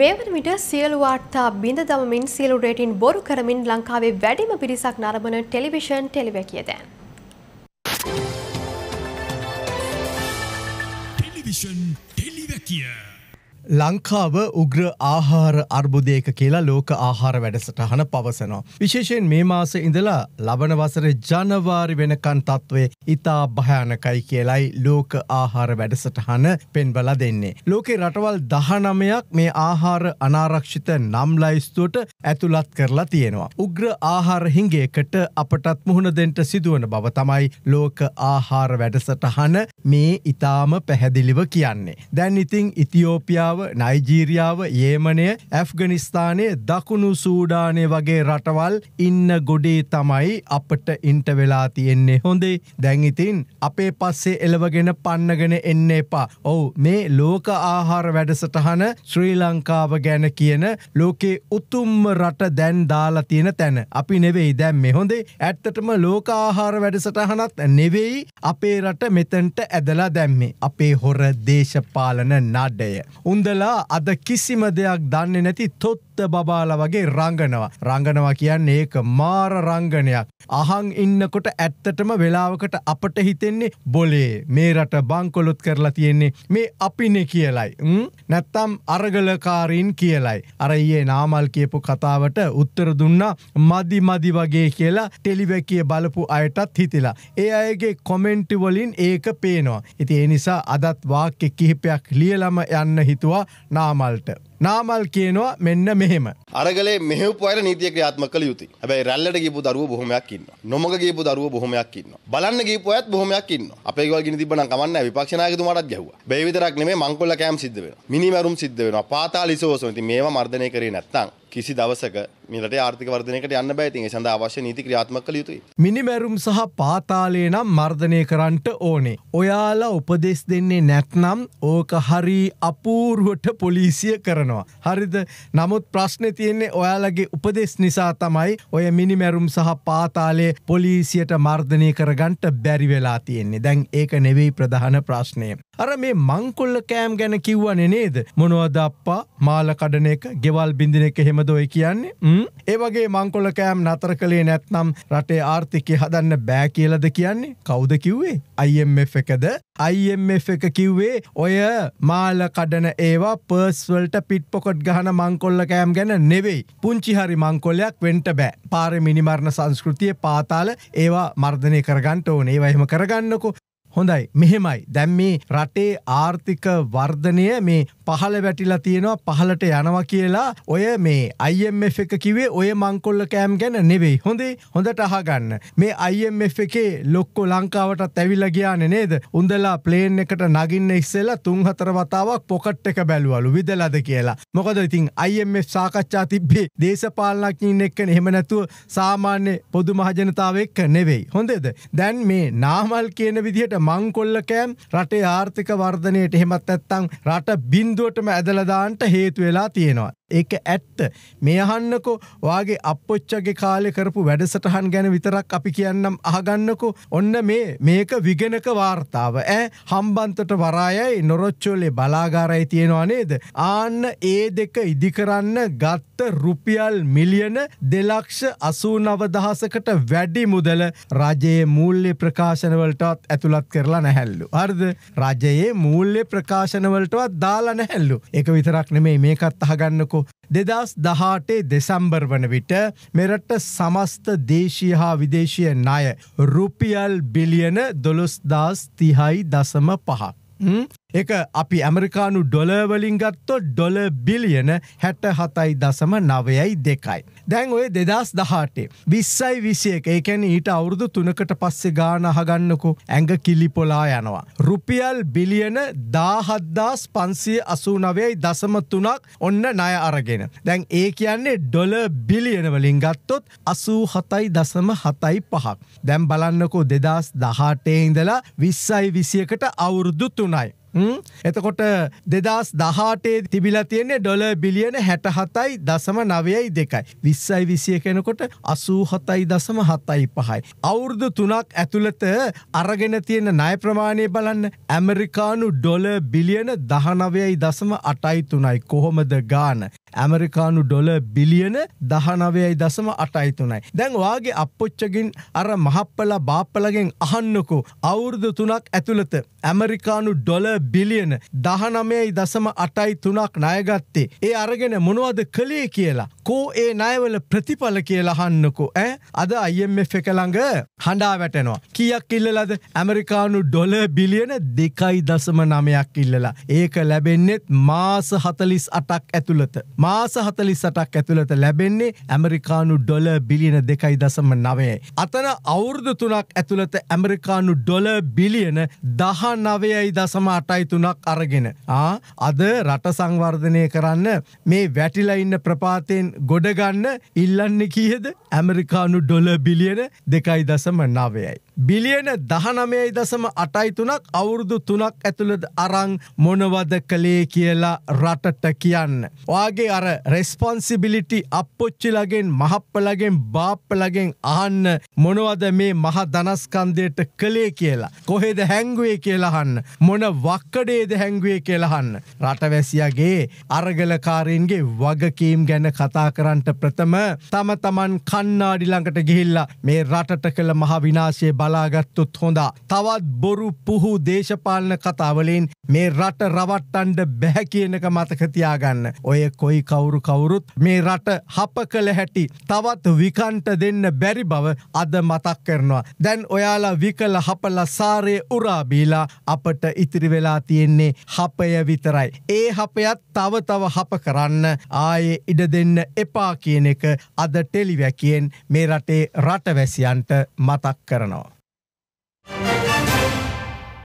මේවන විට සියලු වාර්තා බිඳ දමමින් සියලු රේටින් බොරු කරමින් ලංකාවේ වැඩිම පිරිසක් නරඹන ටෙලිවිෂන් ටෙලිවැකිය දැන්. ටෙලිවිෂන් ටෙලිවැකිය ලංකාව උග්‍ර ආහාර අර්බුදයක කියලා ලෝක ආහාර වැඩසටහන පවසනවා. විශේෂයෙන් මේ මාස ඉඳලා ලබන වසර ජනවාරි වෙනකන් තත්ත්වය ඉතා භයානකයි කියලයි ලෝක ආහාර වැඩසටහන පෙන්බල දෙන්නේ. ලෝකේ රටවල් දහනමයක් මේ ආහාර අනාරක්ෂිත නම් ලයිස්තුවට ඇතුළත් කරලා තියෙනවා. උග්‍ර ආහාර හිංගේකට අපටත් මුහුණදෙන්ට සිදුවන බව තමයි ලෝක ආහාර වැඩසටහන මේ ඉතාම පැහැදිලිව කියන්නේ. දැන් ඉතිං ඉතිෝපියාව ශ්‍රීලංකාව නයිජීරියාව ඒමනය ඇෆ්ගනිස්ථානය දකුණු සූඩානය වගේ රටවල් ඉන්න ගොඩේ තමයි අපට ඉන්ට වෙලා තියෙන්නේ හොඳේ දැංඉතින් අපේ පස්සේ එලවගෙන පන්නගෙන එන්න එපා ඔවු මේ ලෝක ආහාර වැඩසටහන ශ්‍රී ලංකාව ගැන කියන ලෝකේ උතුම්ම රට දැන් දාලා තියෙන තැන අපි නෙවෙයි දැම් මෙ හොඳේ ඇත්තටම ලෝක ආහාර වැඩසටහනත් නෙවෙයි අපේ රට මෙතැන්ට ඇදලා දැම්මේ අපේ හොර දේශපාලන නඩය. උන්ද ඉඳලා අද කිසිම දෙයක් දන්නේ නැති තොත්ත බබාල වගේ රංගනවා. රංගනවා කියන්න ඒක මාර රංගනයක්. අහං ඉන්නකොට ඇත්තටම වෙලාවකට අපට හිතෙන්නේ බොලේ මේ රට බංකොලොත් කරලා තියෙන්නේ මේ අපිනෙ කියලයි. නැත්තම් අරගලකාරීන් කියලයි. අරයේ නාමල් කියපු කතාවට උත්තර දුන්නා මදි මදි වගේ කියලා ටෙලිවැකිය බලපු අයටත් හිතිලා. ඒ අයගේ කොමෙන්ට්වලින් ඒක පේනවා. ඉති එනිසා අදත් වාක්‍ය කිහිපයක් ලියලම යන්න හිතු පැවැත්තුවා නාමල්ට. නාමල් කියනවා මෙන්න මෙහෙම. අරගලේ මෙහෙ පොයර නීතිය ක්‍රියාත්මක කළ යුතුයි. හැබැයි රැල්ලට ගියපු දරුවෝ බොහොමයක් ඉන්නවා. නොමග ගියපු දරුවෝ බොහොමයක් ඉන්නවා. බලන්න ගියපු අයත් බොහොමයක් ඉන්නවා. අපේ ගෙවල් ගිනි තිබ්බනම් කමක් නැහැ විපක්ෂ නායකතුමාටත් ගැහුවා. බැයි විතරක් නෙමෙයි මංකොල්ල කෑම් සිද්ධ වෙනවා. මිනිමැරුම් සිද්ධ වෙනවා. පාතාල ඉසෝසෝ. ඉතින් මේවා මර්ධනය කරේ නැත්තම් කිසි දවසක මිලට ආර්ථික වර්ධනයකට යන්න බෑතින් සඳ අවශ්‍ය නීති ක්‍රියාත්මක කළ යුතුයි. මිනිමැරුම් සහ පාතාලේ නම් මර්ධනය කරන්නට ඕනේ. ඔයාලා උපදෙස් දෙන්නේ නැත්නම් ඕක හරි අපූර්ුවට පොලිසිය කරනවා. හරිද නමුත් ප්‍රශ්නය තියෙන්නේ ඔයාලගේ උපදෙස් නිසා තමයි ඔය මිනිමැරුම් සහ පාතාලේ පොලිසියට මර්ධනය කරගන්ට බැරි වෙලා තියෙන්නේ දැන් ඒක නෙවෙයි ප්‍රධාන ප්‍රශ්නය. අර මේ මංකොල්ල කෑම් ගැන කිව්වන නේද. මොනවදප්පා මාලකඩන එක ගෙවල් බිඳින එක හෙම මොකදොයි කියන්නේ ඒවගේ මංකොල කෑම් නතර කළේ නැත්නම් රටේ ආර්ථිකය හදන්න බෑ කියලද කියන්නේ කවුද කිව්වේ IMF එකද IMF එක කිව්වේ ඔය මාල කඩන ඒවා පර්ස්වල්ට පිට් පොකොට් ගහන මංකොල්ල කෑම් ගැන නෙවෙයි පුංචි හරි මංකොල්ලයක් වෙන්ට බෑ පාර මිනිමරණ සංස්කෘතිය පාතාල ඒවා මර්ධනය කරගන්නට ඕනේ වහම කරගන්නකෝ හොඳයි මෙහෙමයි දැන් මේ රටේ ආර්ථික වර්ධනය මේ පහළ වැටිලා තියෙනවා පහලට යනවා කියලා ඔය මේ IMF එක කිවේ ඔය මංකොල්ල කෑම් ගැන නෙවෙයි හොඳේ හොඳට අහගන්න මේ IMF එකේ ලොක්කො ලංකාවටත් ඇවිල්ලා ගියානේ නේද උන්දලා ප්ලේන් එකට නගින්න ඉස්සෙල්ලා තුන් හතර වතාවක් පොකට් එක බැලුවලු විදලාද කියලා මොකද ඉතින් IMF සාකච්ඡා තිබ්බේ දේශපාලනඥයින් එක්ක එහෙම නැතුව සාමාන්‍ය පොදු මහජනතාව එක්ක නෙවෙයි හොඳේද දැන් මේ නාමල් කියන විදිහට මංකොල්ල කෑම් රටේ ආර්ථික වර්ධනයට එහෙමත් ඇත්තං රට බින්දුවටම ඇදලදාන්ට හේතු වෙලා තියෙනවා. ඒක ඇත්ත මේ අහන්නකෝ වාගේ අපොච්චගේ කාලෙ කරපු වැඩසටහන් ගැන විතරක් අපි කියන්නම් අහගන්නකෝ ඔන්න මේ මේක විගෙනක වාර්තාව ඇ හම්බන්තට වරායයි නොරොච්චෝලේ බලාගාරයි තියෙනවා නේද ආන්න ඒ දෙක ඉදිකරන්න ගත්ත රුපියල් මිලියන දෙලක්ෂ අසූ නවදහසකට වැඩි මුදල රජයේ මූල්ලෙ ප්‍රකාශනවලටත් ඇතුළත් කරලා නැහැල්ලු අර්ද රජයේ මූල්ලෙ ප්‍රකාශනවලටවත් දාලා නැහැල්ලු එක විතරක් නෙමේ මේකත් අහගන්නකෝ යමකු දෙදස් දහටේ දෙසම්බර් වන විට මෙරට සමස්ත දේශී හා විදේශය ණය රුපියල් බිලියන දොළොස්දස් තිහයි දසම පහ. එක අපි ඇමරිකානු ඩොලවලින් ගත්තො ඩොල බිලියන හැට හතයි දසම නවයයි දෙකයි. දැන් ඔය දෙදස් දහටේ. විස්සයි විසියක ඒකැන ඊට අවුරුදු තුනකට පස්සෙ ගානහගන්නකු ඇඟ කිලිපොලා යනවා. රුපියල් බිලියන දාහද්දාස් පන්සිය අසූ නවයයි දසම තුනක් ඔන්න නය අරගෙන. දැන් ඒ කියන්නේ ඩොල බිලියනවලින් ගත්තොත් අසූ හතයි දසම හතයි පහක්. දැම් බලන්නකෝ දෙදස් දහටේ ඉඳලා විස්සයි විසියකට අවුරුදු තුනයි. එතකොට දෙදස් දහටේ තිබිලා තියන්නේ ඩොල බිලියන හැට හතයි දසම නවයයි දෙකයි. විස්සයි විසිය කෙනකොට අසූ හතයි දසම හතයි පහයි. අවුරුදු තුනක් ඇතුළත අරගෙන තියෙන නය ප්‍රමාණය බලන්න ඇමරිකානු ඩොල බිලියන දහනවයයි දසම අටයි තුනයි කොහොමද ගාන. ඇමරිකානු ඩොල බිලියන දහනවයයි දසම අටයිතුනයි. දැන් වගේ අපපොච්චගින් අර මහප්පල බාප්පලගෙන් අහන්නකු අවුරුදු තුනක් ඇතුළත ඇමරිකානු ඩොල බිලියන දහනමයයි දසම අටයි තුනක් ණයගත්තේ. ඒ අරගෙන මොනවද කළේ කියලා. කෝ ඒ නයවල ප්‍රතිඵල කියලහන්නකු ඇ අද අයම්F එකළඟ හඬා වැටෙනවා. කියක් ඉල්ලලද ඇමරිකානු ඩොල බිලියන දෙකයි දසම නමයක් ඉල්ලලා. ඒක ලැබෙන්නෙත් මාස හතලිස් අටක් ඇතුළත. ම මාස හතලිස්සටක් ඇතුළත ලැබෙන්නේ ඇමරිකානු ඩොල බිලියන දෙකයි දසම නවේ. අතන අවුරුදු තුනක් ඇතුළත ඇමරිකානු ඩොල බිලියන දහ නවයයි දසම අටයි තුනක් අරගෙන. අද රට සංවර්ධනය කරන්න මේ වැටිලයින්න ප්‍රපාතයෙන් ගොඩගන්න ඉල්ලන්න කියද ඇමරිකානු ඩොල බිලියන දෙකයි දසම නවයයි. බිලියන දහනමයයි දසම අටයිතුනක් අවුරුදු තුනක් ඇතුළද අරං මොනවද කළේ කියලා රටට කියන්න. වාගේ ඒ අර රෙස්පොන්සිබිලිටි අපපොච්චිලගෙන් මහප්පලගෙන් බාප්පලගෙන් අහන්න මොනවද මේ මහ දනස්කන්දයට කළේ කියලා. කොහෙද හැංගුවේ කියලහන්න. මොන වක්කඩේද හැංගුවේ කියලහන්න. රටවැසියගේ අරගලකාරීන්ගේ වගකීම් ගැන කතා කරන්නට ප්‍රථම තම තමන් කන්නාඩිලඟට ගිහිල්ලා මේ රටට කළ මහවිනාශය බලාගත්තුත් හොඳා. තවත් බොරු පුහු දේශපාලන කතාවලින් මේ රට රවට්ටන්ඩ බැහැ කියනක මතකතියාගන්න. ඔය කොයි ආයි කවුරු කවුරුත් මේ රට හප කළ හැටි තවත් විකන්ට දෙන්න බැරි බව අද මතක් කරනවා. දැන් ඔයාලා විකල හපල සාරය උරාබීලා අපට ඉතිරි වෙලා තියෙන්නේ හපය විතරයි. ඒ හපයත් තව තව හප කරන්න ආයේ ඉඩ දෙන්න එපා කියන එක අද ටෙලිවැකෙන් මේ රටේ රටවැසියන්ට මතක් කරනවා.